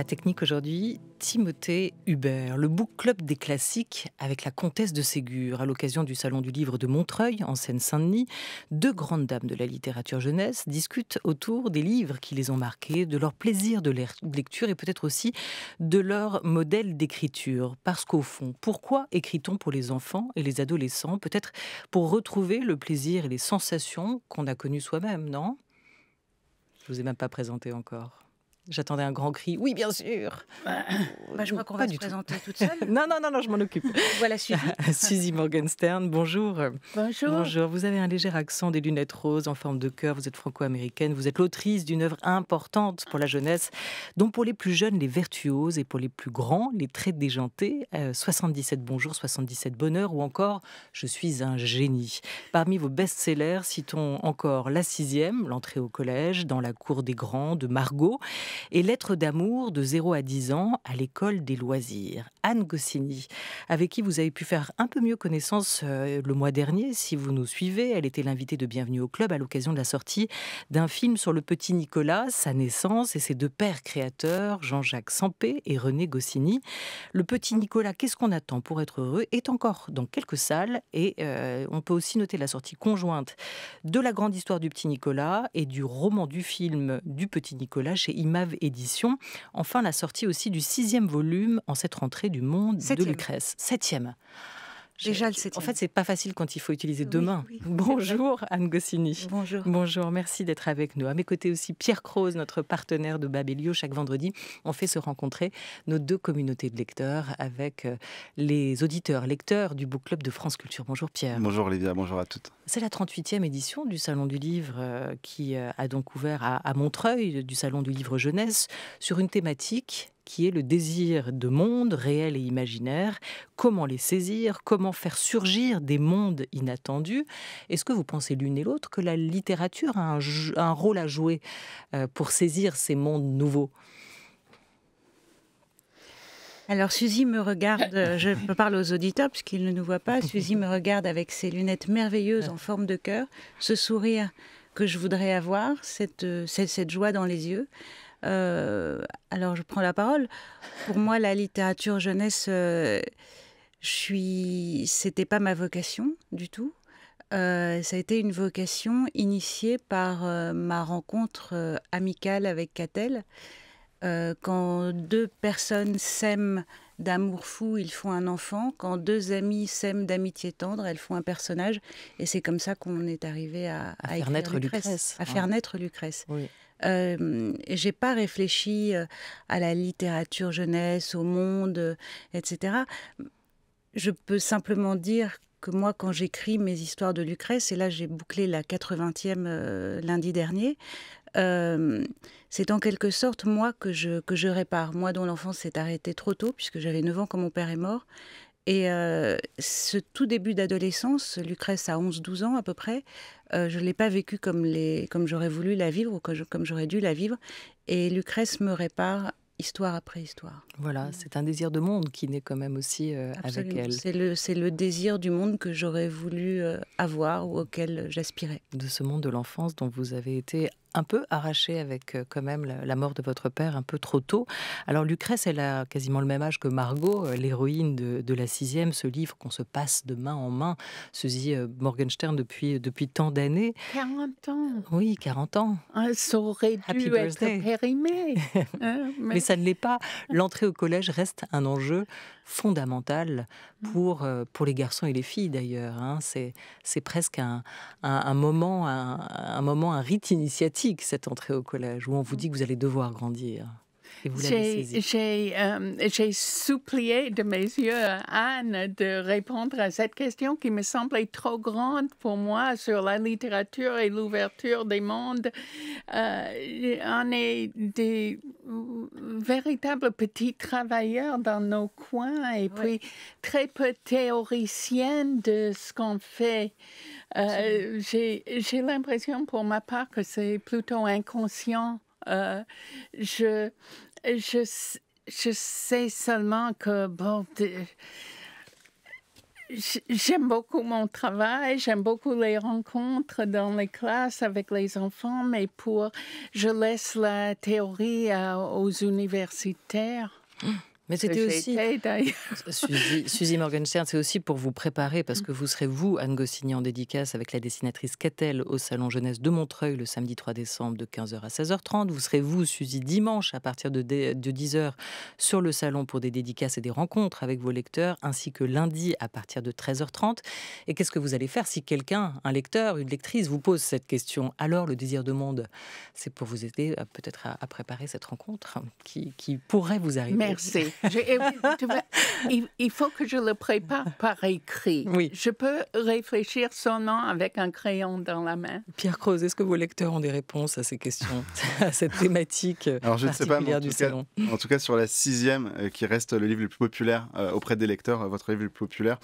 la technique aujourd'hui, Timothée Hubert, le book club des classiques avec la comtesse de Ségur à l'occasion du salon du livre de Montreuil en Seine-Saint-Denis. Deux grandes dames de la littérature jeunesse discutent autour des livres qui les ont marqués, de leur plaisir de lecture et peut-être aussi de leur modèle d'écriture. Parce qu'au fond, pourquoi écrit-on pour les enfants et les adolescents Peut-être pour retrouver le plaisir et les sensations qu'on a connues soi-même, non Je ne vous ai même pas présenté encore. J'attendais un grand cri. Oui, bien sûr. Bah, bah, je crois qu'on va se présenter toute seule. non, non, non, non, je m'en occupe. voilà Suzy. Suzy Morgenstern, bonjour. Bonjour. Bonjour. Vous avez un léger accent, des lunettes roses en forme de cœur. Vous êtes franco-américaine. Vous êtes l'autrice d'une œuvre importante pour la jeunesse, dont pour les plus jeunes, les vertuoses, et pour les plus grands, les traits déjantés. 77 bonjour 77 bonheur. ou encore Je suis un génie. Parmi vos best-sellers, citons encore La sixième, l'entrée au collège, Dans la cour des grands, de Margot et Lettres d'amour de 0 à 10 ans à l'école des loisirs. Anne Goscinny, avec qui vous avez pu faire un peu mieux connaissance euh, le mois dernier, si vous nous suivez. Elle était l'invitée de Bienvenue au Club à l'occasion de la sortie d'un film sur le petit Nicolas, sa naissance et ses deux pères créateurs, Jean-Jacques Sampé et René Goscinny. Le petit Nicolas, qu'est-ce qu'on attend pour être heureux, est encore dans quelques salles et euh, on peut aussi noter la sortie conjointe de la grande histoire du petit Nicolas et du roman du film du petit Nicolas chez IMAV Éditions. Enfin, la sortie aussi du sixième volume en cette rentrée du monde de Lucrèce. Septième. Déjà le septième. En fait, c'est pas facile quand il faut utiliser deux mains. Bonjour Anne Goscinny. Bonjour. Bonjour, merci d'être avec nous. À mes côtés aussi Pierre Croze, notre partenaire de Babelio. Chaque vendredi, on fait se rencontrer nos deux communautés de lecteurs avec euh, les auditeurs, lecteurs du Book Club de France Culture. Bonjour Pierre. Bonjour Olivia, bonjour à toutes. C'est la 38e édition du Salon du Livre euh, qui euh, a donc ouvert à Montreuil, du Salon du Livre Jeunesse, sur une thématique qui est le désir de monde réel et imaginaire. Comment les saisir Comment faire surgir des mondes inattendus Est-ce que vous pensez l'une et l'autre que la littérature a un, rôle à jouer euh, pour saisir ces mondes nouveaux alors Suzy me regarde, euh, je parle aux auditeurs puisqu'ils ne nous voient pas, Suzy me regarde avec ses lunettes merveilleuses en forme de cœur, ce sourire que je voudrais avoir, cette, euh, cette joie dans les yeux. Euh, alors, je prends la parole. Pour moi, la littérature jeunesse, euh, je c'était pas ma vocation du tout. Euh, ça a été une vocation initiée par ma rencontre amicale avec Catel. quand deux personnes s'aiment d'amour fou, ils font un enfant. Quand deux amis s'aiment d'amitié tendre, elles font un personnage. Et c'est comme ça qu'on est arrivé à, à, faire naître Lucrèce. À faire naître Lucrèce. Oui. Euh, j'ai pas réfléchi euh, à la littérature jeunesse, au monde, euh, etc. Je peux simplement dire que moi, quand j'écris mes histoires de Lucrèce, et là j'ai bouclé la 80e euh, lundi dernier, c'est en quelque sorte moi que je, que je répare. Moi dont l'enfance s'est arrêtée trop tôt, puisque j'avais 9 ans quand mon père est mort, et euh, ce tout début d'adolescence, Lucrèce à 11-12 ans à peu près, euh, je ne l'ai pas vécu comme, les, comme j'aurais voulu la vivre ou comme j'aurais dû la vivre. Et Lucrèce me répare histoire après histoire. Voilà, c'est un désir de monde qui naît quand même aussi euh, avec elle. C'est le, c'est le désir du monde que j'aurais voulu avoir ou auquel j'aspirais. De ce monde de l'enfance dont vous avez été un peu arraché avec euh, quand même la mort de votre père un peu trop tôt. Alors Lucrèce, elle a quasiment le même âge que Margot, euh, l'héroïne de, la sixième, ce livre qu'on se passe de main en main, Suzy euh, Morgenstern depuis, depuis tant d'années. 40 ans. Oui, 40 ans. Ah, ça aurait dû Happy être birthday. périmé. Hein, mais... ça ne l'est pas. L'entrée au collège reste un enjeu fondamental pour, pour les garçons et les filles d'ailleurs. Hein. C'est presque un, moment, un, un moment, un rite initiatique cette entrée au collège, où on vous mmh. dit que vous allez devoir grandir j'ai euh, supplié de mes yeux Anne de répondre à cette question qui me semblait trop grande pour moi sur la littérature et l'ouverture des mondes. Euh, on est des véritables petits travailleurs dans nos coins et puis très peu théoriciennes de ce qu'on fait. Euh, j'ai l'impression pour ma part que c'est plutôt inconscient euh, je, je, je sais seulement que, bon, j'aime beaucoup mon travail, j'aime beaucoup les rencontres dans les classes avec les enfants, mais pour, je laisse la théorie euh, aux universitaires. Mmh. Mais c'était aussi. Suzy, Morgenstern, c'est aussi pour vous préparer, parce que vous serez, vous, Anne Goscinny, en dédicace avec la dessinatrice Cattel au Salon Jeunesse de Montreuil le samedi 3 décembre de 15h à 16h30. Vous serez, vous, Suzy, dimanche à partir de 10h sur le Salon pour des dédicaces et des rencontres avec vos lecteurs, ainsi que lundi à partir de 13h30. Et qu'est-ce que vous allez faire si quelqu'un, un lecteur, une lectrice, vous pose cette question Alors, le désir de monde, c'est pour vous aider euh, peut-être à, préparer cette rencontre qui pourrait vous arriver. Merci. Eh il, faut que je le prépare par écrit. Oui. Je peux réfléchir son nom avec un crayon dans la main. Pierre Croze, est-ce que vos lecteurs ont des réponses à ces questions, à cette thématique Alors, je particulière sais pas, du salon En tout cas, sur la sixième, euh, qui reste le livre le plus populaire euh, auprès des lecteurs, euh, votre livre le plus populaire,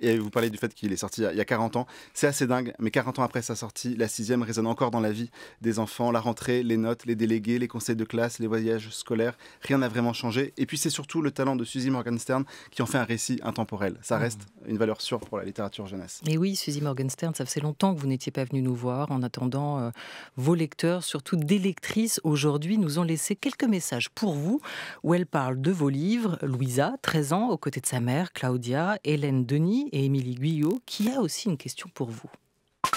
et vous parlez du fait qu'il est sorti il y a 40 ans, c'est assez dingue, mais 40 ans après sa sortie, la sixième résonne encore dans la vie des enfants, la rentrée, les notes, les délégués, les conseils de classe, les voyages scolaires, rien n'a vraiment changé. Et puis c'est surtout le talent de Suzy Morgenstern qui en fait un récit intemporel. Ça ah. reste une valeur sûre pour la littérature jeunesse. Et oui, Suzy Morgenstern, ça faisait longtemps que vous n'étiez pas venu nous voir. En attendant, euh, vos lecteurs, surtout des lectrices aujourd'hui, nous ont laissé quelques messages pour vous où elle parle de vos livres. Louisa, 13 ans, aux côtés de sa mère, Claudia, Hélène Denis et Émilie Guyot, qui a aussi une question pour vous.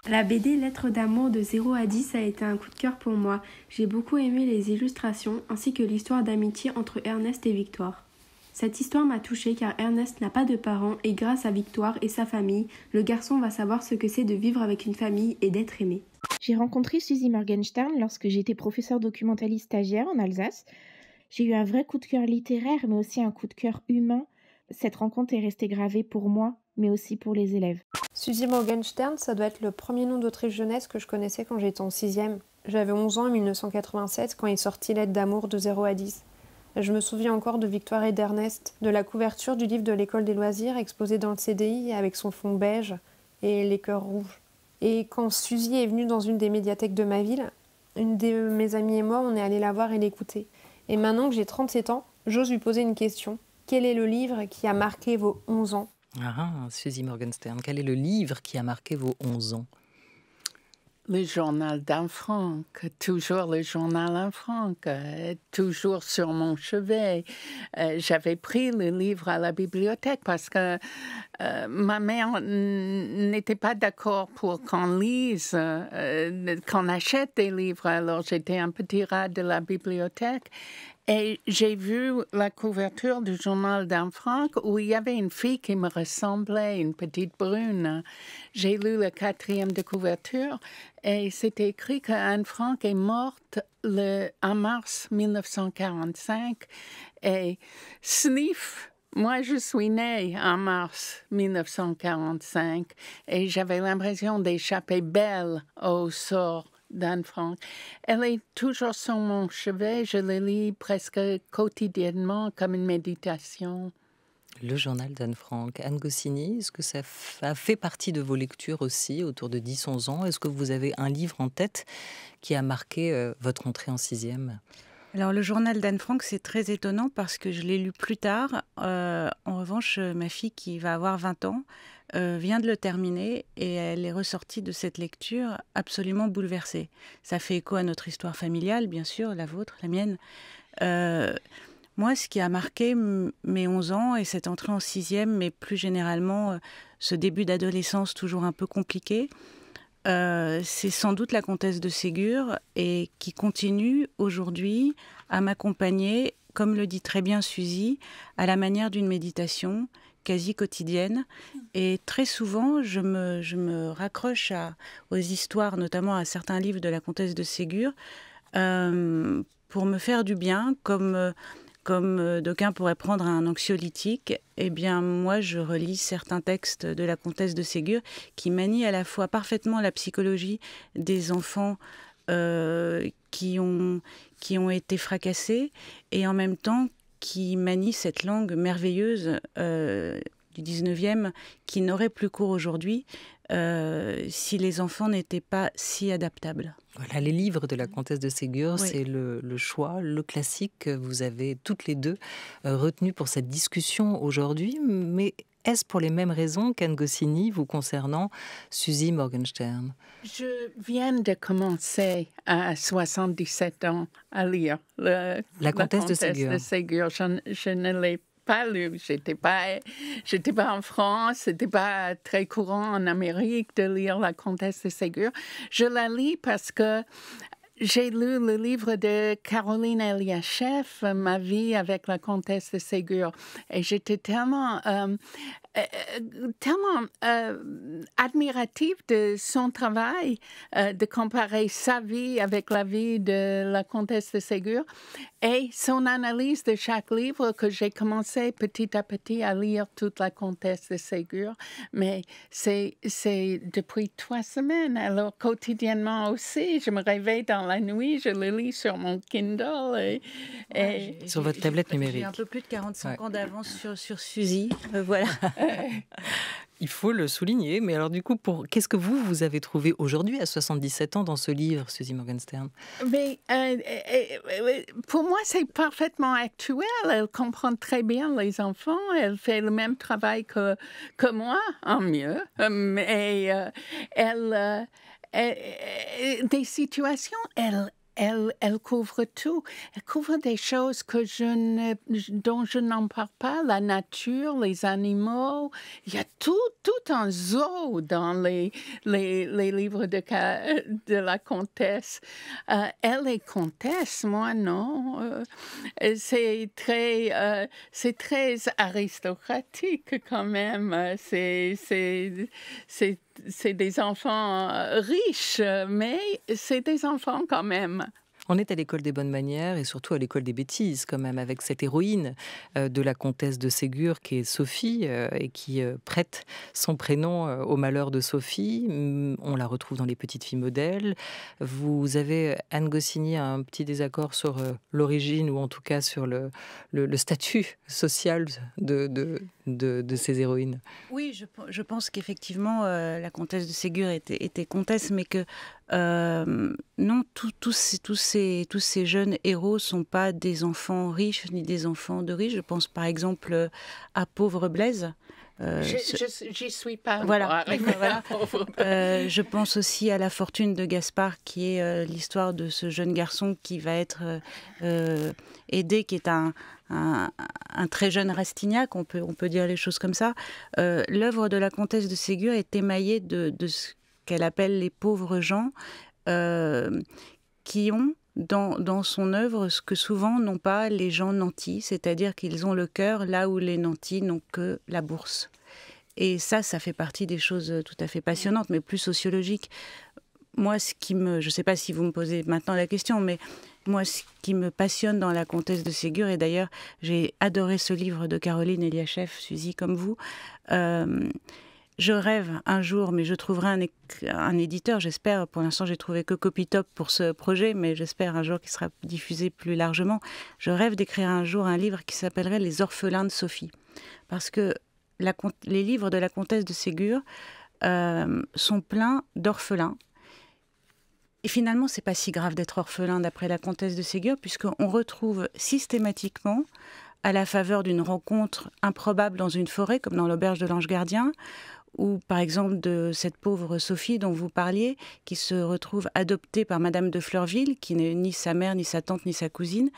La BD Lettres d'amour de 0 à 10 a été un coup de cœur pour moi. J'ai beaucoup aimé les illustrations ainsi que l'histoire d'amitié entre Ernest et Victoire. Cette histoire m'a touchée car Ernest n'a pas de parents et grâce à Victoire et sa famille, le garçon va savoir ce que c'est de vivre avec une famille et d'être aimé. J'ai rencontré Suzy Morgenstern lorsque j'étais professeur documentaliste stagiaire en Alsace. J'ai eu un vrai coup de cœur littéraire mais aussi un coup de cœur humain. Cette rencontre est restée gravée pour moi mais aussi pour les élèves. Suzy Morgenstern, ça doit être le premier nom d'autrice jeunesse que je connaissais quand j'étais en sixième. J'avais 11 ans en 1987 quand est sorti L'aide d'amour de 0 à 10. Je me souviens encore de Victoire et d'Ernest, de la couverture du livre de l'école des loisirs exposé dans le CDI avec son fond beige et les cœurs rouges. Et quand Suzy est venue dans une des médiathèques de ma ville, une de mes amies et moi, on est allé la voir et l'écouter. Et maintenant que j'ai 37 ans, j'ose lui poser une question. Quel est le livre qui a marqué vos 11 ans ah, Suzy Morgenstern, quel est le livre qui a marqué vos 11 ans le journal d'un franc, toujours le journal d'un franc, euh, toujours sur mon chevet. Euh, j'avais pris le livre à la bibliothèque parce que euh, ma mère n'était pas d'accord pour qu'on lise, qu'on achète des livres. Alors j'étais un petit rat de la bibliothèque et j'ai vu la couverture du journal d'Anne Frank où il y avait une fille qui me ressemblait, une petite brune. J'ai lu le quatrième de couverture et c'était écrit qu'Anne Frank est morte le, en mars 1945. Et sniff, moi, je suis née en mars 1945 et j'avais l'impression d'échapper belle au sort d'Anne Frank. Elle est toujours sur mon chevet. Je la lis presque quotidiennement comme une méditation. Le journal d'Anne Frank. Anne Goscinny, est-ce que ça fait partie de vos lectures aussi, autour de 10-11 ans Est-ce que vous avez un livre en tête qui a marqué euh, votre entrée en sixième alors le journal d'Anne Frank, c'est très étonnant parce que je l'ai lu plus tard. Euh, en revanche, ma fille qui va avoir 20 ans, euh, vient de le terminer et elle est ressortie de cette lecture absolument bouleversée. Ça fait écho à notre histoire familiale, bien sûr, la vôtre, la mienne. Euh, moi, ce qui a marqué mes 11 ans et cette entrée en sixième, mais plus généralement euh, ce début d'adolescence toujours un peu compliqué, c'est sans doute la comtesse de Ségur et qui continue aujourd'hui à m'accompagner, comme le dit très bien Suzy, à la manière d'une méditation quasi quotidienne. Et très souvent, je me, je me raccroche à, aux histoires, notamment à certains livres de la comtesse de Ségur, euh, pour me faire du bien, comme, comme euh, d'aucuns pourraient prendre un anxiolytique. et eh bien, moi, je relis certains textes de la comtesse de Ségur qui manient à la fois parfaitement la psychologie des enfants. Euh, qui ont, qui ont été fracassés et en même temps qui manie cette langue merveilleuse euh, du 19e qui n'aurait plus cours aujourd'hui euh, si les enfants n'étaient pas si adaptables. Voilà, les livres de la comtesse de Ségur, c'est le, choix, le classique que vous avez toutes les deux euh, retenu pour cette discussion aujourd'hui. Mais est-ce pour les mêmes raisons qu'Anne Goscinny vous concernant Suzy Morgenstern Je viens de commencer à 77 ans à lire La Comtesse, de Ségur. Je, ne l'ai pas lu. J'étais pas, j'étais pas en France. C'était pas très courant en Amérique de lire La Comtesse de Ségur. Je la lis parce que j'ai lu le livre de Caroline Eliachef, Ma vie avec la comtesse de Ségur, et j'étais tellement, euh, euh, tellement euh, admirative de son travail, de comparer sa vie avec la vie de la comtesse de Ségur, et son analyse de chaque livre que j'ai commencé petit à petit à lire toute la comtesse de Ségur, mais c'est depuis trois semaines, alors quotidiennement aussi, je me réveille dans la nuit, je le lis sur mon Kindle. Et, Sur votre tablette numérique. un peu plus de 45 ans d'avance sur, sur Suzy. Euh, voilà. Il faut le souligner. Mais alors, du coup, pour... qu'est-ce que vous, vous avez trouvé aujourd'hui, à 77 ans, dans ce livre, Suzy Morgenstern Mais, euh, euh, Pour moi, c'est parfaitement actuel. Elle comprend très bien les enfants. Elle fait le même travail que, que moi, en mieux. mais elle, euh, euh, euh, des situations, elles, elle, elle, couvre tout. Elle couvre des choses que je ne, dont je n'en parle pas, la nature, les animaux. Il y a tout, tout un zoo dans les, les, les livres de, de la comtesse. elle est comtesse, moi non. c'est très, c'est très aristocratique quand même. C'est, c'est, c'est c'est des enfants euh, riches, mais c'est des enfants quand même. On est à l'école des bonnes manières et surtout à l'école des bêtises quand même, avec cette héroïne euh, de la comtesse de Ségur qui est Sophie euh, et qui prête son prénom au malheur de Sophie. Mm, on la retrouve dans les petites filles modèles. Vous avez, Anne Goscinny, un petit désaccord sur l'origine ou en tout cas sur le, statut social de, de, ces héroïnes. Oui, je, pense qu'effectivement, euh, la comtesse de Ségur était, comtesse, mais que euh, non, tous ces, jeunes héros ne sont pas des enfants riches ni des enfants de riches. Je pense par exemple euh, à Pauvre Blaise. J'y suis pas. Voilà. je pense aussi à la fortune de Gaspard, qui est l'histoire de ce jeune garçon qui va être aidé, qui est un, un, très jeune Rastignac, on peut, on peut dire les choses comme ça. Euh, l'œuvre de la comtesse de Ségur est émaillée de, ce qu'elle appelle les pauvres gens euh, qui ont dans, dans, son œuvre ce que souvent n'ont pas les gens nantis, c'est-à-dire qu'ils ont le cœur là où les nantis n'ont que la bourse. Et ça, ça fait partie des choses tout à fait passionnantes, mais plus sociologiques. Moi, ce qui me... Je ne sais pas si vous me posez maintenant la question, mais moi, ce qui me passionne dans La Comtesse de Ségur, et d'ailleurs, j'ai adoré ce livre de Caroline Eliachef, Suzy, comme vous. Euh, je rêve un jour, mais je trouverai un, éditeur, j'espère. Pour l'instant, j'ai trouvé que Copytop pour ce projet, mais j'espère un jour qu'il sera diffusé plus largement. Je rêve d'écrire un jour un livre qui s'appellerait Les orphelins de Sophie. Parce que les livres de la comtesse de Ségur euh, sont pleins d'orphelins et finalement, c'est pas si grave d'être orphelin d'après la comtesse de Ségur, puisqu'on retrouve systématiquement à la faveur d'une rencontre improbable dans une forêt, comme dans l'auberge de l'Ange Gardien, ou par exemple de cette pauvre Sophie dont vous parliez, qui se retrouve adoptée par Madame de Fleurville, qui n'est ni sa mère, ni sa tante, ni sa cousine.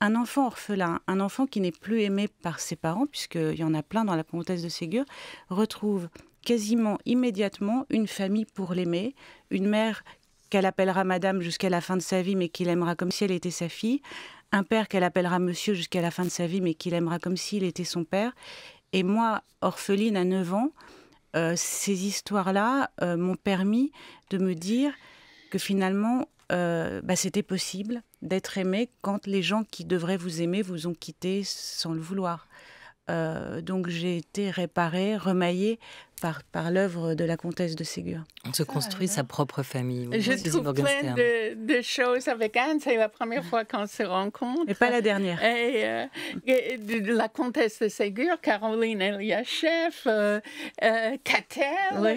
Un enfant orphelin, un enfant qui n'est plus aimé par ses parents, puisqu'il y en a plein dans la comtesse de Ségur, retrouve quasiment immédiatement une famille pour l'aimer, une mère qu'elle appellera madame jusqu'à la fin de sa vie, mais qu'il aimera comme si elle était sa fille, un père qu'elle appellera monsieur jusqu'à la fin de sa vie, mais qu'il aimera comme s'il était son père, et moi, orpheline à 9 ans, euh, ces histoires-là euh, m'ont permis de me dire que finalement, euh, bah, c'était possible d'être aimée quand les gens qui devraient vous aimer vous ont quitté sans le vouloir. donc j'ai été réparée, remaillée par, l'œuvre de la comtesse de Ségur. On se construit ah, sa propre famille. Je trouve plein de, choses avec Anne. C'est la première fois qu'on se rencontre. Et pas la dernière. Et, euh, la comtesse de Ségur, Caroline Eliachev, euh, euh,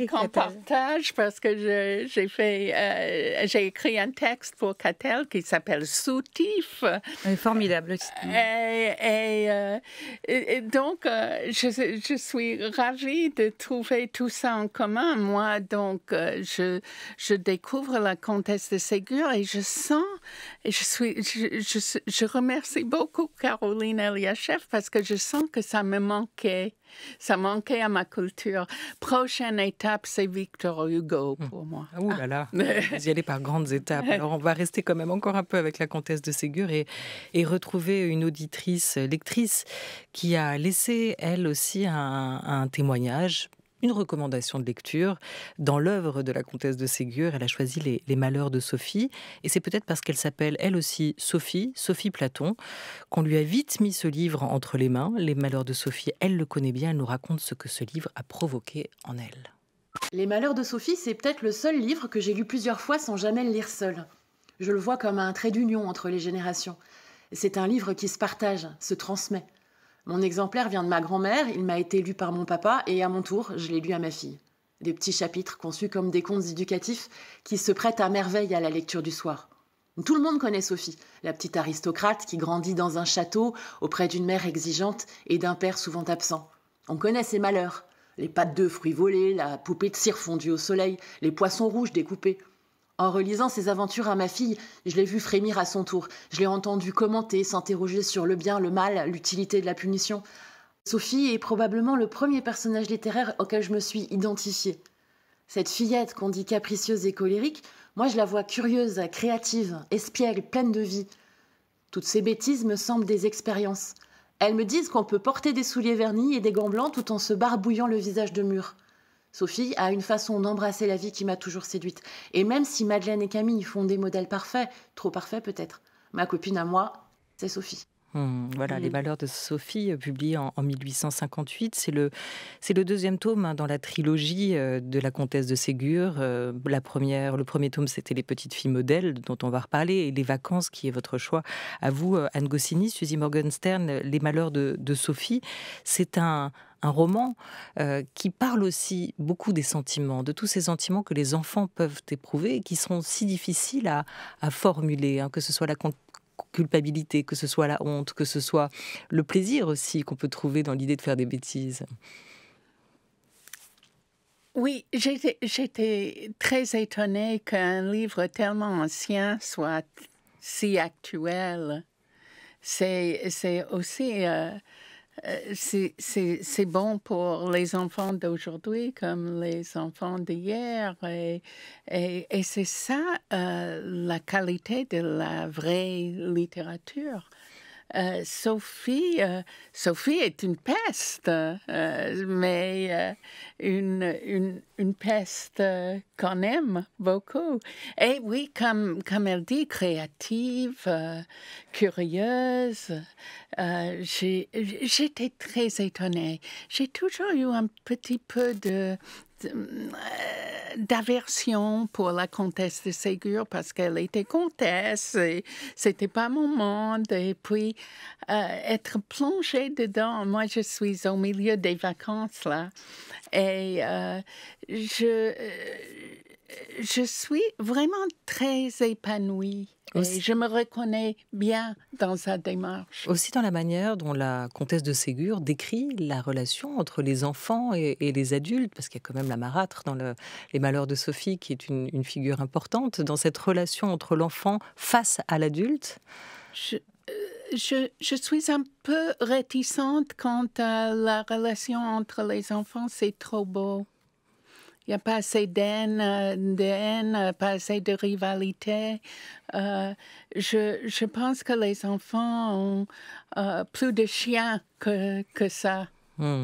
qu'on partage parce que j'ai fait, euh, j'ai écrit un texte pour Catel qui s'appelle Soutif. Formidable. Euh, et, et donc, je, je suis ravie de trouver tout ça en commun. Moi, donc, euh, je, je découvre la comtesse de Ségur et je sens, et je, suis, je, remercie beaucoup Caroline Eliachef parce que je sens que ça me manquait. Ça manquait à ma culture. Prochaine étape, c'est Victor Hugo hum. pour moi. Ah, ouh là là, ah. vous y allez par grandes étapes. Alors on va rester quand même encore un peu avec la comtesse de Ségur et, et retrouver une auditrice, lectrice, qui a laissé elle aussi un, un témoignage une recommandation de lecture. Dans l'œuvre de la comtesse de Ségur, elle a choisi les, malheurs de Sophie. Et c'est peut-être parce qu'elle s'appelle elle aussi Sophie, Sophie Platon, qu'on lui a vite mis ce livre entre les mains. Les malheurs de Sophie, elle le connaît bien, elle nous raconte ce que ce livre a provoqué en elle. Les malheurs de Sophie, c'est peut-être le seul livre que j'ai lu plusieurs fois sans jamais le lire seul. Je le vois comme un trait d'union entre les générations. C'est un livre qui se partage, se transmet. Mon exemplaire vient de ma grand-mère, il m'a été lu par mon papa et à mon tour, je l'ai lu à ma fille. Des petits chapitres conçus comme des contes éducatifs qui se prêtent à merveille à la lecture du soir. Tout le monde connaît Sophie, la petite aristocrate qui grandit dans un château auprès d'une mère exigeante et d'un père souvent absent. On connaît ses malheurs, les pâtes de fruits volés, la poupée de cire fondue au soleil, les poissons rouges découpés. En relisant ses aventures à ma fille, je l'ai vu frémir à son tour. Je l'ai entendu commenter, s'interroger sur le bien, le mal, l'utilité de la punition. Sophie est probablement le premier personnage littéraire auquel je me suis identifiée. Cette fillette qu'on dit capricieuse et colérique, moi je la vois curieuse, créative, espiègle, pleine de vie. Toutes ces bêtises me semblent des expériences. Elles me disent qu'on peut porter des souliers vernis et des gants blancs tout en se barbouillant le visage de mur. Sophie a une façon d'embrasser la vie qui m'a toujours séduite. Et même si Madeleine et Camille font des modèles parfaits, trop parfaits peut-être, ma copine à moi, c'est Sophie. Mmh, voilà, Les mmh. Malheurs de Sophie, euh, publié en, 1858. C'est le, le deuxième tome hein, dans la trilogie euh, de la comtesse de Ségur. Euh, la première, le premier tome, c'était Les petites filles modèles, dont on va reparler, et Les vacances, qui est votre choix. À vous, Anne gossini, Suzy Morgenstern, Les Malheurs de, Sophie. C'est un, roman qui parle aussi beaucoup des sentiments, de tous ces sentiments que les enfants peuvent éprouver et qui sont si difficiles à, formuler, hein, que ce soit la comtesse, culpabilité, que ce soit la honte, que ce soit le plaisir aussi qu'on peut trouver dans l'idée de faire des bêtises. Oui, j'étais très étonnée qu'un livre tellement ancien soit si actuel. C'est aussi euh, euh, c'est bon pour les enfants d'aujourd'hui comme les enfants d'hier. Et, c'est ça euh, la qualité de la vraie littérature. Euh, Sophie, euh, Sophie est une peste, euh, mais une, une, peste qu'on aime beaucoup. Et eh oui, comme, comme elle dit, créative, curieuse. J'étais très étonnée. J'ai toujours eu un petit peu de, euh, d'aversion pour la comtesse de Ségur parce qu'elle était comtesse et c'était pas mon monde. Et puis, euh, être plongée dedans. Moi, je suis au milieu des vacances, là. Et euh, je, je suis vraiment très épanouie. Et je me reconnais bien dans sa démarche. Aussi dans la manière dont la comtesse de Ségur décrit la relation entre les enfants et, les adultes, parce qu'il y a quand même la marâtre dans Les Malheurs de Sophie, qui est une, figure importante dans cette relation entre l'enfant face à l'adulte. Euh, je, suis un peu réticente quant à la relation entre les enfants, c'est trop beau. Il n'y a pas assez d'haine, euh, euh, pas assez de rivalité. Euh, je, je, pense que les enfants ont plus de chiens que, que ça. Quand hmm.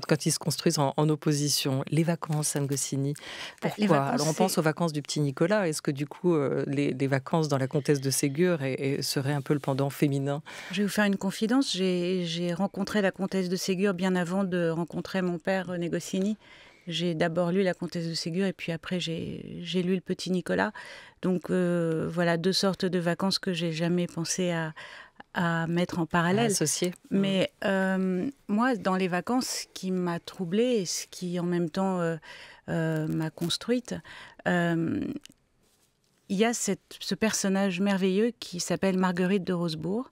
hmm. ils se construisent en, opposition, les vacances, Anne Goscinny, bah, pourquoi on pense aux vacances du petit Nicolas. Est-ce que du coup, les, vacances dans la comtesse de Ségur et, seraient un peu le pendant féminin Je vais vous faire une confidence. J'ai rencontré la comtesse de Ségur bien avant de rencontrer mon père René j'ai d'abord lu La Comtesse de Ségur et puis après j'ai lu Le Petit Nicolas. Donc euh, voilà deux sortes de vacances que j'ai jamais pensé à, mettre en parallèle. associer. Mais euh, moi, dans les vacances, ce qui m'a troublée et ce qui en même temps euh, m'a construite, il y a ce personnage merveilleux qui s'appelle Marguerite de Rosebourg.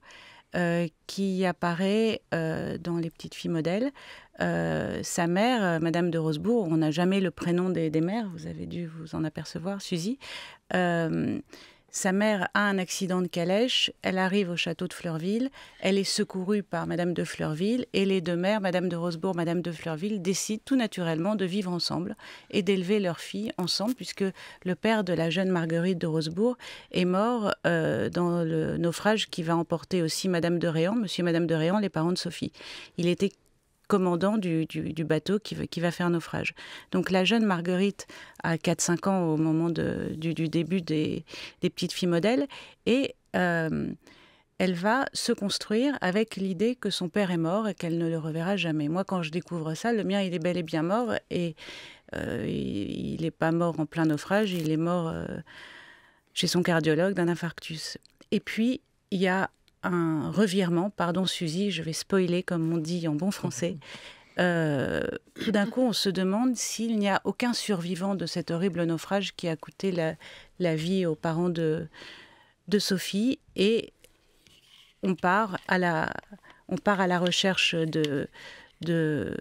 Euh, qui apparaît euh, dans Les Petites Filles Modèles. Euh, sa mère, Madame de Rosebourg, on n'a jamais le prénom des, des, mères, vous avez dû vous en apercevoir, Suzy. Sa mère a un accident de calèche, elle arrive au château de Fleurville, elle est secourue par Madame de Fleurville et les deux mères, Madame de Rosebourg, Madame de Fleurville, décident tout naturellement de vivre ensemble et d'élever leur fille ensemble puisque le père de la jeune Marguerite de Rosebourg est mort euh, dans le naufrage qui va emporter aussi Madame de Réan, Monsieur et Madame de Réan, les parents de Sophie. Il était commandant du, bateau qui va, qui va, faire naufrage. Donc la jeune Marguerite a 4-5 ans au moment du, début des, petites filles modèles et euh, elle va se construire avec l'idée que son père est mort et qu'elle ne le reverra jamais. Moi, quand je découvre ça, le mien, il est bel et bien mort et euh, il n'est pas mort en plein naufrage, il est mort euh, chez son cardiologue d'un infarctus. Et puis, il y a un revirement, pardon Suzy, je vais spoiler comme on dit en bon français. Euh, tout d'un coup, on se demande s'il n'y a aucun survivant de cet horrible naufrage qui a coûté la, vie aux parents de, de Sophie. Et on part à la, on part à la recherche de, de,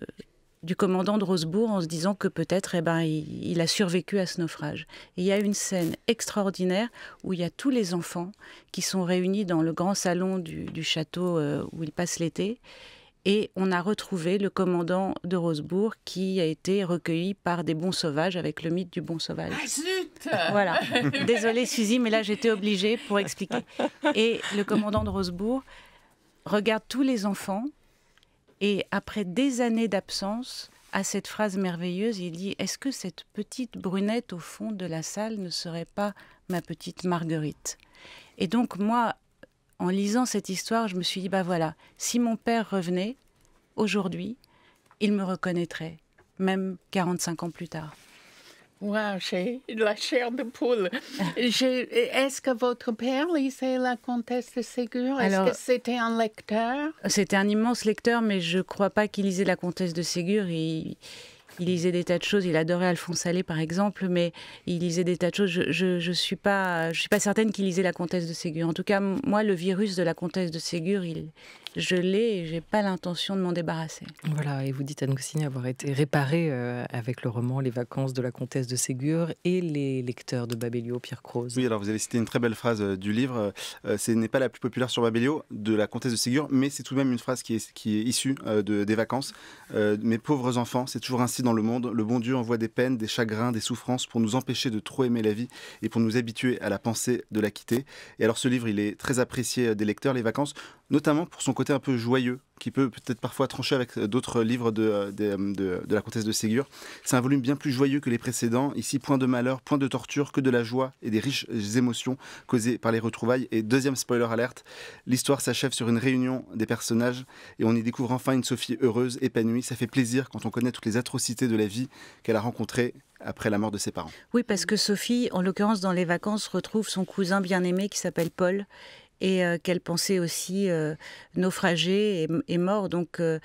du commandant de Rosebourg en se disant que peut-être eh ben, il, a survécu à ce naufrage. il y a une scène extraordinaire où il y a tous les enfants qui sont réunis dans le grand salon du, château euh, où ils passent l'été. Et on a retrouvé le commandant de Rosebourg qui a été recueilli par des bons sauvages avec le mythe du bon sauvage. Ah, voilà. Désolée Suzy, mais là j'étais obligée pour expliquer. Et le commandant de Rosebourg regarde tous les enfants et après des années d'absence, à cette phrase merveilleuse, il dit Est-ce que cette petite brunette au fond de la salle ne serait pas ma petite Marguerite Et donc, moi, en lisant cette histoire, je me suis dit Bah voilà, si mon père revenait aujourd'hui, il me reconnaîtrait, même 45 ans plus tard. Wow, j'ai la chair de poule. Est-ce que votre père lisait la comtesse de Ségur Est-ce que c'était un lecteur C'était un immense lecteur, mais je ne crois pas qu'il lisait la comtesse de Ségur. Il, lisait des tas de choses. Il adorait Alphonse Allais, par exemple, mais il lisait des tas de choses. Je ne je suis, pas, je suis pas certaine qu'il lisait la comtesse de Ségur. En tout cas, moi, le virus de la comtesse de Ségur, il, je l'ai et j'ai pas l'intention de m'en débarrasser. Voilà, et vous dites à Goscinny avoir été réparé euh, avec le roman Les vacances de la comtesse de Ségur et les lecteurs de Babelio, Pierre Croze. Oui, alors vous avez cité une très belle phrase euh, du livre. Euh, ce n'est pas la plus populaire sur Babelio de la comtesse de Ségur, mais c'est tout de même une phrase qui est, qui est issue de, des vacances. Mes pauvres enfants, c'est toujours ainsi dans le monde. Le bon Dieu envoie des peines, des chagrins, des souffrances pour nous empêcher de trop aimer la vie et pour nous habituer à la pensée de la quitter. Et alors ce livre, il est très apprécié des lecteurs. Les vacances, notamment pour son côté un peu joyeux, qui peut peut-être parfois trancher avec euh, d'autres livres euh, euh, de, la comtesse de Ségur. C'est un volume bien plus joyeux que les précédents. Ici, point de malheur, point de torture, que de la joie et des riches émotions causées par les retrouvailles. Et deuxième spoiler alerte, l'histoire s'achève sur une réunion des personnages et on y découvre enfin une Sophie heureuse, épanouie. Ça fait plaisir quand on connaît toutes les atrocités de la vie qu'elle a rencontrées après la mort de ses parents. Oui, parce que Sophie, en l'occurrence dans les vacances, retrouve son cousin bien-aimé qui s'appelle Paul et euh, qu'elle pensait aussi euh, naufragée et, mort. Donc euh,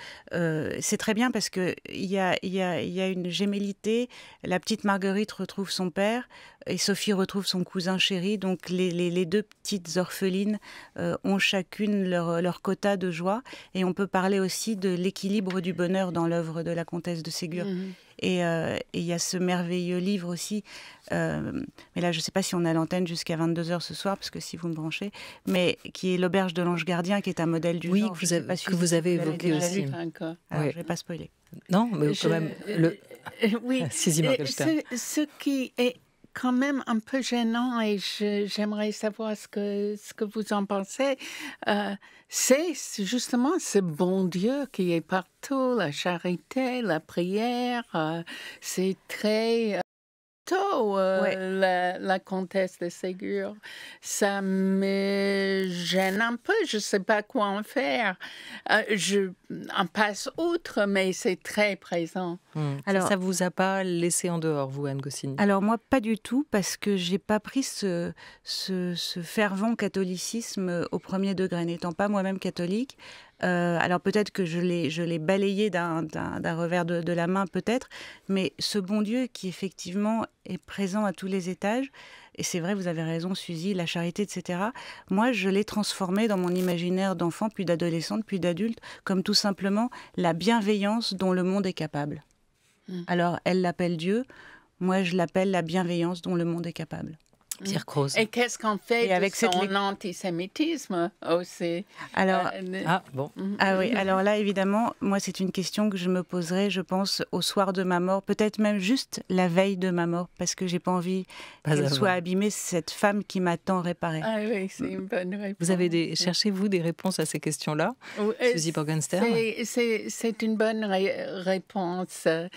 c'est très bien parce qu'il y a, y, une gémellité. La petite Marguerite retrouve son père et Sophie retrouve son cousin chéri. Donc les, deux petites orphelines ont chacune leur, quota de joie et on peut parler aussi de l'équilibre du bonheur dans l'œuvre de la comtesse de Ségur. Mmh euh, et il y a ce merveilleux livre aussi. Euh, mais là, je ne sais pas si on a l'antenne jusqu'à 22h ce soir, parce que si vous me branchez, mais qui est L'Auberge de l'Ange Gardien, qui est un modèle du que, vous, avez évoqué aussi. Je ne vais pas spoiler. Non, mais quand même. Le... Euh, oui, ce, qui est quand même un peu gênant et j'aimerais savoir ce que, ce que vous en pensez. Euh, c'est justement ce bon Dieu qui est partout, la charité, la prière, euh, c'est très... Euh, euh, la, comtesse de Ségur. Ça me gêne un peu, je ne sais pas quoi en faire. Euh, je en passe outre, mais c'est très présent. Hmm. Alors, ça ne vous a pas laissé en dehors, vous, Anne Goscinny Alors, moi, pas du tout, parce que je n'ai pas pris ce fervent catholicisme au premier degré, n'étant pas moi-même catholique. Euh, alors peut-être que je l'ai, je balayé d'un, revers de, la main, peut-être, mais ce bon Dieu qui effectivement est présent à tous les étages, et c'est vrai, vous avez raison, Suzy, la charité, etc. Moi, je l'ai transformé dans mon imaginaire d'enfant, puis d'adolescente, puis d'adulte, comme tout simplement la bienveillance dont le monde est capable. Mmh. Alors, elle l'appelle Dieu, moi, je l'appelle la bienveillance dont le monde est capable. Mm. Pierre Et qu'est-ce qu'on fait avec de son antisémitisme aussi Alors, euh, ah, bon. Mm-hmm. ah oui, alors là, évidemment, moi, c'est une question que je me poserai, je pense, au soir de ma mort, peut-être même juste la veille de ma mort, parce que j'ai pas envie qu'elle soit abîmée, cette femme qui m'a tant réparée. Ah oui, c'est une bonne réponse. Vous avez des... cherchez-vous des réponses à ces questions-là, oui, euh, Suzy C'est une bonne réponse. Euh,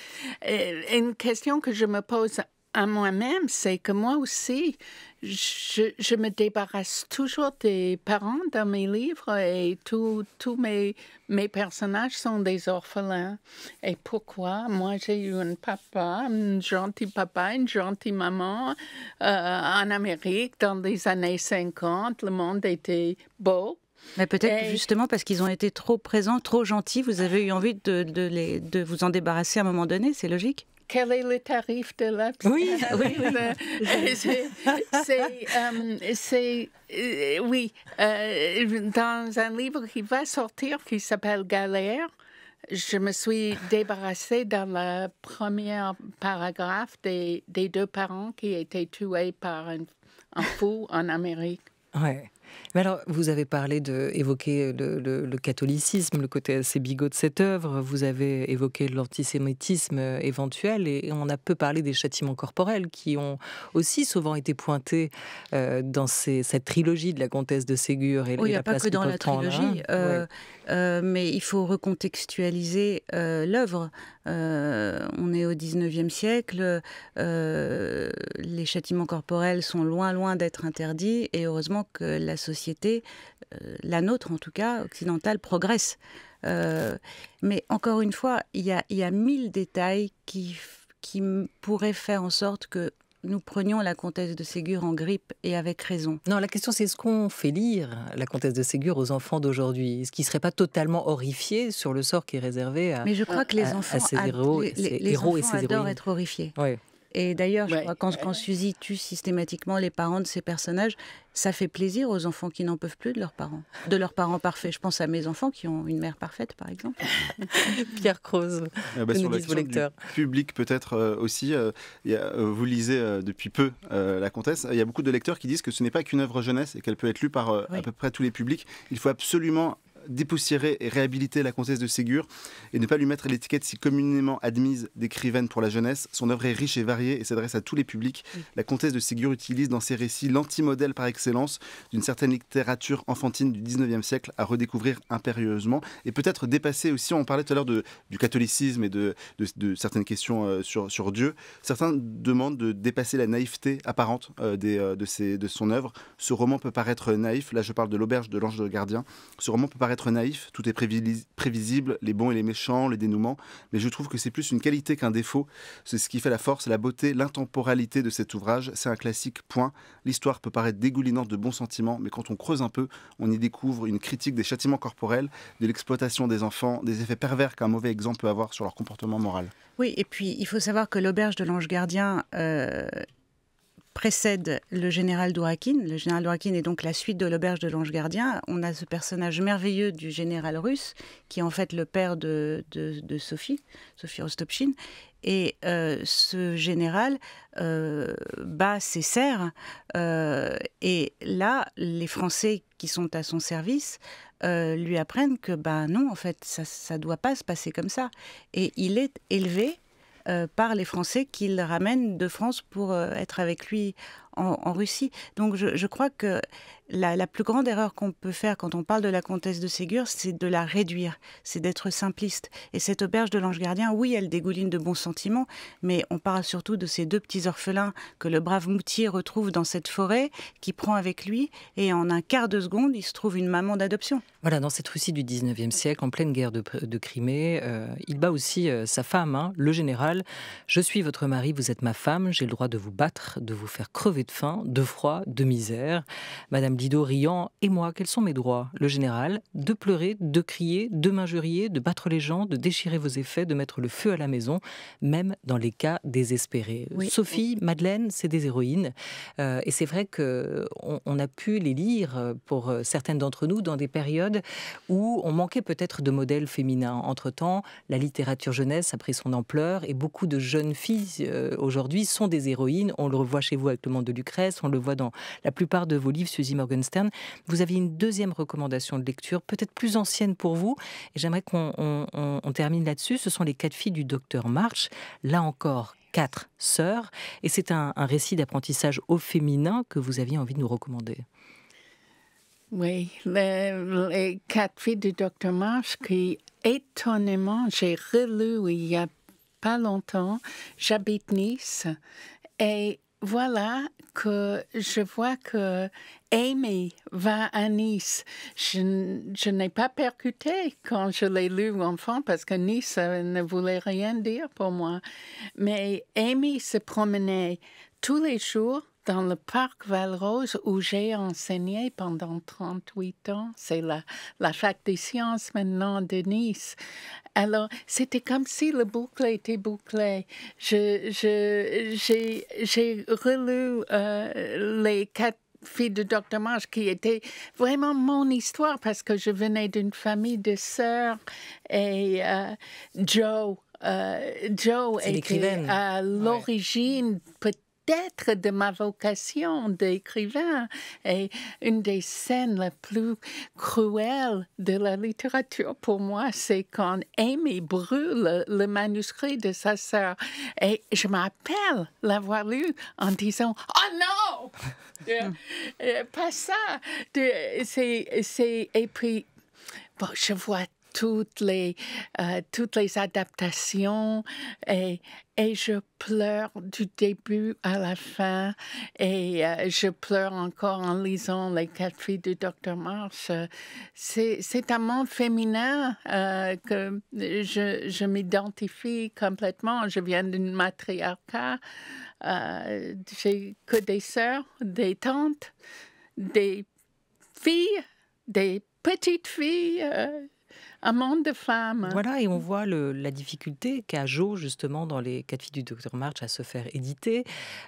une question que je me pose à moi-même, c'est que moi aussi, je, me débarrasse toujours des parents dans mes livres et tous mes, mes personnages sont des orphelins. Et pourquoi Moi, j'ai eu un papa, un gentil papa, une gentille maman. Euh, en Amérique, dans les années 50, le monde était beau. Mais peut-être justement parce qu'ils ont été trop présents, trop gentils, vous avez eu envie de, les, de vous en débarrasser à un moment donné, c'est logique quel est le tarif de la Oui, oui, euh, C'est, euh, euh, oui, dans un livre qui va sortir qui s'appelle Galère, je me suis débarrassée dans le premier paragraphe des, des deux parents qui étaient tués par un, fou en Amérique. Ouais. Mais alors, vous avez parlé de, évoquer le, le, catholicisme, le côté assez bigot de cette œuvre. Vous avez évoqué l'antisémitisme euh, éventuel et, on a peu parlé des châtiments corporels qui ont aussi souvent été pointés euh, dans cette trilogie de la comtesse de Ségur et, la a place pas que dans la hein. trilogie. Euh, euh, mais il faut recontextualiser euh, l'œuvre. Euh, on est au 19e siècle, les châtiments corporels sont loin, loin d'être interdits, et heureusement que la société, la nôtre en tout cas, occidentale, progresse. mais encore une fois, il y a, mille détails qui qui faire en sorte que nous prenions la comtesse de Ségur en grippe et avec raison. Non, la question c'est ce qu'on fait lire la comtesse de Ségur aux enfants d'aujourd'hui ce qui ne seraient pas totalement horrifié sur le sort qui est réservé à Mais je crois que les enfants, héros, et adorent être horrifiés. Et d'ailleurs, quand, quand Suzy tue systématiquement les parents de ces personnages, ça fait plaisir aux enfants qui n'en peuvent plus de leurs parents, de leurs parents parfaits. Je pense à mes enfants qui ont une mère parfaite, par exemple. Pierre Croze, ah bah, sur public peut-être euh, aussi. Euh, euh, vous lisez depuis peu La Comtesse. Il y a beaucoup de lecteurs qui disent que ce n'est pas qu'une œuvre jeunesse et qu'elle peut être lue par à peu près tous les publics. Il faut absolument dépoussiérer et réhabiliter la comtesse de Ségur et ne pas lui mettre l'étiquette si communément admise d'écrivaine pour la jeunesse. Son œuvre est riche et variée et s'adresse à tous les publics. La comtesse de Ségur utilise dans ses récits l'antimodèle par excellence d'une certaine littérature enfantine du 19e siècle à redécouvrir impérieusement et peut-être dépasser aussi, on parlait tout à l'heure du catholicisme et de, certaines questions euh, sur, sur, Dieu. Certains demandent de dépasser la naïveté apparente euh, euh, de, de son œuvre. Ce roman peut paraître naïf, là je parle de l'auberge de l'ange de gardien. Ce roman peut paraître être naïf, tout est prévisible, les bons et les méchants, les dénouements, mais je trouve que c'est plus une qualité qu'un défaut. C'est ce qui fait la force, la beauté, l'intemporalité de cet ouvrage. C'est un classique, point. L'histoire peut paraître dégoulinante de bons sentiments, mais quand on creuse un peu, on y découvre une critique des châtiments corporels, de l'exploitation des enfants, des effets pervers qu'un mauvais exemple peut avoir sur leur comportement moral. Oui, et puis il faut savoir que l'auberge de l'ange gardien euh, précède le général Dourakin. Le général Dourakin est donc la suite de l'auberge de l'ange gardien. On a ce personnage merveilleux du général russe, qui est en fait le père de, Sophie, Sophie Rostopchine. Et euh, ce général euh, bat ses serres. Euh, et là, les Français qui sont à son service lui apprennent que, ben non, en fait, ça ne doit pas se passer comme ça. Et il est élevé euh, par les Français qu'il ramène de France pour euh, être avec lui en, Russie. Donc je, crois que la, plus grande erreur qu'on peut faire quand on parle de la comtesse de Ségur, c'est de la réduire, c'est d'être simpliste. Et cette auberge de l'Ange Gardien, oui, elle dégouline de bons sentiments, mais on parle surtout de ces deux petits orphelins que le brave Moutier retrouve dans cette forêt, qui prend avec lui, et en un quart de seconde, il se trouve une maman d'adoption. Voilà, dans cette Russie du 19e siècle, en pleine guerre de, Crimée, euh, il bat aussi euh, sa femme, hein, le général. Je suis votre mari, vous êtes ma femme, j'ai le droit de vous battre, de vous faire crever de faim, de froid, de misère. Madame Didot riant Et moi, quels sont mes droits Le général De pleurer, de crier, de m'injurier, de battre les gens, de déchirer vos effets, de mettre le feu à la maison, même dans les cas désespérés. Sophie, Madeleine, c'est des héroïnes. Euh, et c'est vrai qu'on a pu les lire euh, pour euh, certaines d'entre nous dans des périodes où on manquait peut-être de modèles féminins. Entre-temps, la littérature jeunesse a pris son ampleur et beaucoup de jeunes filles aujourd'hui sont des héroïnes. On le revoit chez vous avec le monde de de on le voit dans la plupart de vos livres, Suzy Morgenstern. Vous aviez une deuxième recommandation de lecture, peut-être plus ancienne pour vous, et j'aimerais qu'on termine là-dessus. Ce sont les quatre filles du docteur March. Là encore, quatre sœurs, et c'est un, récit d'apprentissage au féminin que vous aviez envie de nous recommander. Oui, ben, les, quatre filles du docteur Marsh qui, étonnamment, j'ai relu il y a pas longtemps. J'habite Nice et voilà que je vois que Amy va à Nice. Je, n'ai pas percuté quand je l'ai lu enfant parce que Nice euh, ne voulait rien dire pour moi. Mais Amy se promenait tous les jours dans le parc Valrose où j'ai enseigné pendant 38 ans. C'est la, la fac des sciences maintenant de Nice. Alors, c'était comme si le boucle était bouclé. Je, j'ai, relu euh, les quatre filles de Dr. marge qui étaient vraiment mon histoire parce que je venais d'une famille de sœurs et euh, Joe. Euh, Joe était à l'origine, peut d'être de ma vocation d'écrivain et une des scènes les plus cruelles de la littérature pour moi, c'est quand Amy brûle le manuscrit de sa sœur et je m'appelle l'avoir lu en disant oh non euh, pas ça c'est et puis bon, je vois toutes les, euh, toutes les adaptations et, je pleure du début à la fin et euh, je pleure encore en lisant les quatre filles du docteur Mars. C'est, un monde féminin euh, que je, m'identifie complètement. Je viens d'une matriarcat. j'ai que des sœurs, des tantes, des filles, des petites filles un monde de femmes. Voilà, et on voit la difficulté qu'a Jo, justement, dans les quatre filles du docteur March à se faire éditer.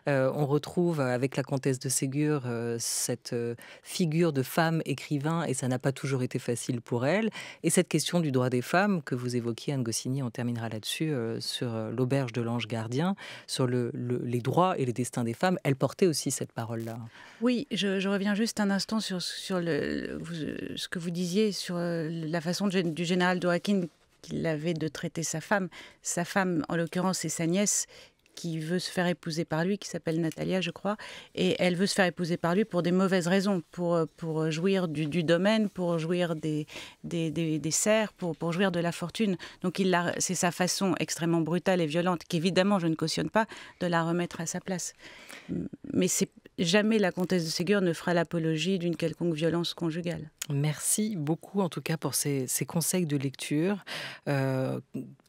Euh, on retrouve avec la comtesse de Ségur euh, cette euh, figure de femme écrivain, et ça n'a pas toujours été facile pour elle. Et cette question du droit des femmes que vous évoquiez, Anne Goscinny, on terminera là-dessus, sur l'auberge de l'ange gardien, sur les droits et les destins des femmes, elle portait aussi cette parole-là. Oui, je, reviens juste un instant sur, ce que vous disiez, sur la façon du général Doakin qu'il avait de traiter sa femme. Sa femme, en l'occurrence, c'est sa nièce qui veut se faire épouser par lui, qui s'appelle Natalia, je crois, et elle veut se faire épouser par lui pour des mauvaises raisons, pour, euh, pour jouir du, domaine, pour jouir des, des, serres, pour, pour jouir de la fortune. Donc il c'est sa façon extrêmement brutale et violente, qu'évidemment je ne cautionne pas, de la remettre à sa place. Mais c'est jamais la comtesse de Ségur ne fera l'apologie d'une quelconque violence conjugale. Merci beaucoup en tout cas pour ces, conseils de lecture. Euh,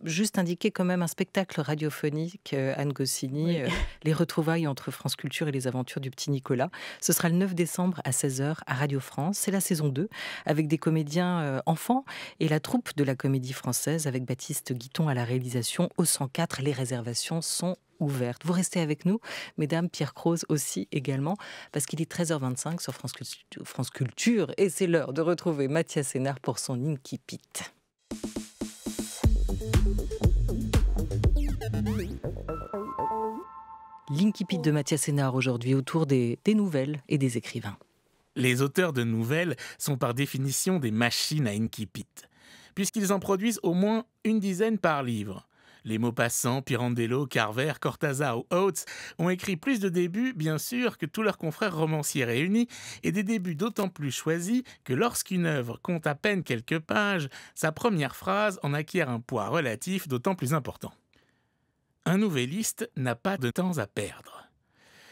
juste indiquer quand même un spectacle radiophonique, euh, Anne Goscinny, euh, les retrouvailles entre France Culture et les aventures du petit Nicolas. Ce sera le 9 décembre à 16h à Radio France. C'est la saison 2 avec des comédiens enfants et la troupe de la comédie française avec Baptiste Guiton à la réalisation. Au 104, les réservations sont vous restez avec nous, mesdames, Pierre Croze aussi également, parce qu'il est 13h25 sur France, Culture et c'est l'heure de retrouver Mathias Sénard pour son Inkipit. L'Inkipit de Mathias Sénard aujourd'hui autour des, des nouvelles et des écrivains. Les auteurs de nouvelles sont par définition des machines à Inkipit, puisqu'ils en produisent au moins une dizaine par livre. Les Maupassant, Pirandello, Carver, Cortaza ou Oates ont écrit plus de débuts, bien sûr, que tous leurs confrères romanciers réunis, et des débuts d'autant plus choisis que lorsqu'une œuvre compte à peine quelques pages, sa première phrase en acquiert un poids relatif d'autant plus important. Un nouveliste n'a pas de temps à perdre.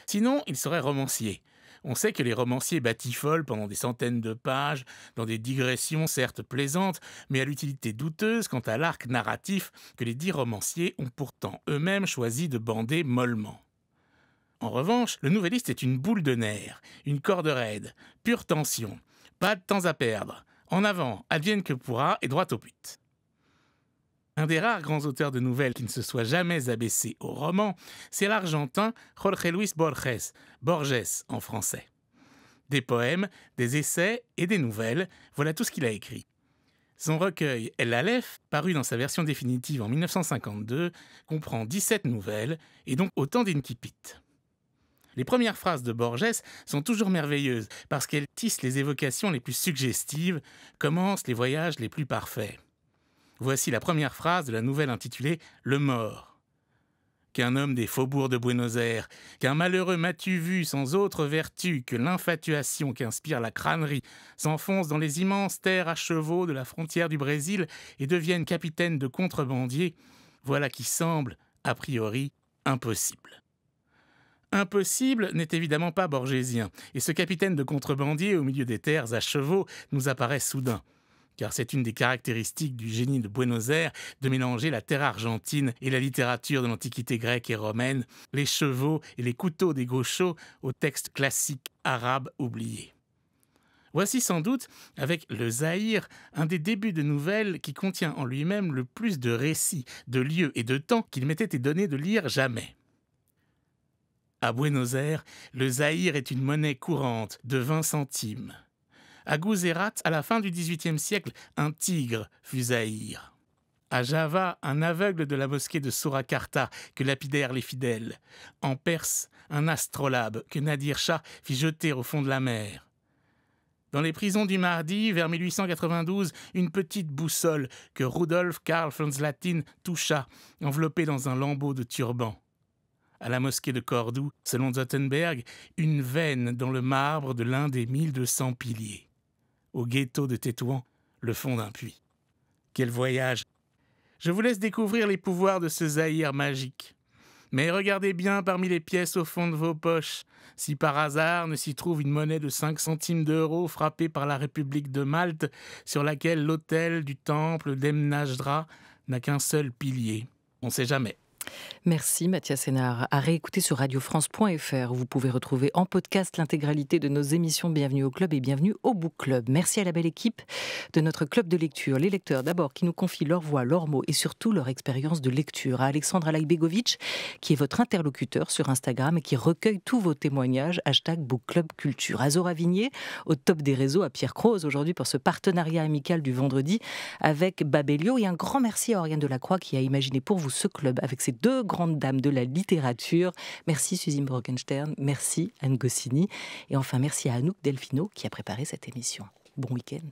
Sinon, il serait romancier. On sait que les romanciers batifolent pendant des centaines de pages, dans des digressions certes plaisantes, mais à l'utilité douteuse quant à l'arc narratif que les dix romanciers ont pourtant eux-mêmes choisi de bander mollement. En revanche, le nouvelliste est une boule de nerfs, une corde raide, pure tension, pas de temps à perdre, en avant, advienne que pourra et droit au but. Un des rares grands auteurs de nouvelles qui ne se soit jamais abaissé au roman, c'est l'Argentin Jorge Luis Borges, Borges en français. Des poèmes, des essais et des nouvelles, voilà tout ce qu'il a écrit. Son recueil El Aleph, paru dans sa version définitive en 1952, comprend 17 nouvelles et donc autant d'inquiétudes. Les premières phrases de Borges sont toujours merveilleuses parce qu'elles tissent les évocations les plus suggestives, commencent les voyages les plus parfaits. Voici la première phrase de la nouvelle intitulée Le mort. Qu'un homme des faubourgs de Buenos Aires, qu'un malheureux mas vu sans autre vertu que l'infatuation qu'inspire la crânerie, s'enfonce dans les immenses terres à chevaux de la frontière du Brésil et devienne capitaine de contrebandier, voilà qui semble, a priori, impossible. Impossible n'est évidemment pas borgésien, et ce capitaine de contrebandier au milieu des terres à chevaux nous apparaît soudain car c'est une des caractéristiques du génie de Buenos Aires de mélanger la terre argentine et la littérature de l'Antiquité grecque et romaine, les chevaux et les couteaux des gauchos aux textes classiques arabes oubliés. Voici sans doute, avec Le Zahir, un des débuts de nouvelles qui contient en lui-même le plus de récits, de lieux et de temps qu'il m'était donné de lire jamais. À Buenos Aires, le Zahir est une monnaie courante de 20 centimes. À Gouzérat, à la fin du XVIIIe siècle, un tigre fut Zahir. À Java, un aveugle de la mosquée de Surakarta que lapidèrent les fidèles. En Perse, un astrolabe que Nadir Shah fit jeter au fond de la mer. Dans les prisons du Mardi, vers 1892, une petite boussole que Rudolf Karl von Zlatin toucha, enveloppée dans un lambeau de turban. À la mosquée de Cordoue, selon Zottenberg, une veine dans le marbre de l'un des 1200 piliers au ghetto de Tétouan, le fond d'un puits. Quel voyage Je vous laisse découvrir les pouvoirs de ce zaïre magique. Mais regardez bien parmi les pièces au fond de vos poches, si par hasard ne s'y trouve une monnaie de 5 centimes d'euros frappée par la République de Malte, sur laquelle l'autel du temple d'Emnajdra n'a qu'un seul pilier. On sait jamais. Merci Mathias Sénard. À réécouter sur radiofrance.fr où vous pouvez retrouver en podcast l'intégralité de nos émissions Bienvenue au Club et Bienvenue au Book Club. Merci à la belle équipe de notre club de lecture. Les lecteurs d'abord qui nous confient leur voix, leurs mots et surtout leur expérience de lecture. À Alexandre Alibegovic qui est votre interlocuteur sur Instagram et qui recueille tous vos témoignages. Hashtag Book Club Culture. À Zora Vignier, au top des réseaux, à Pierre Croze aujourd'hui pour ce partenariat amical du vendredi avec Babelio. Et un grand merci à Oriane Delacroix qui a imaginé pour vous ce club avec ses deux grandes dames de la littérature. Merci Suzy Brockenstern, merci Anne Goscinny et enfin merci à Anouk Delfino qui a préparé cette émission. Bon week-end.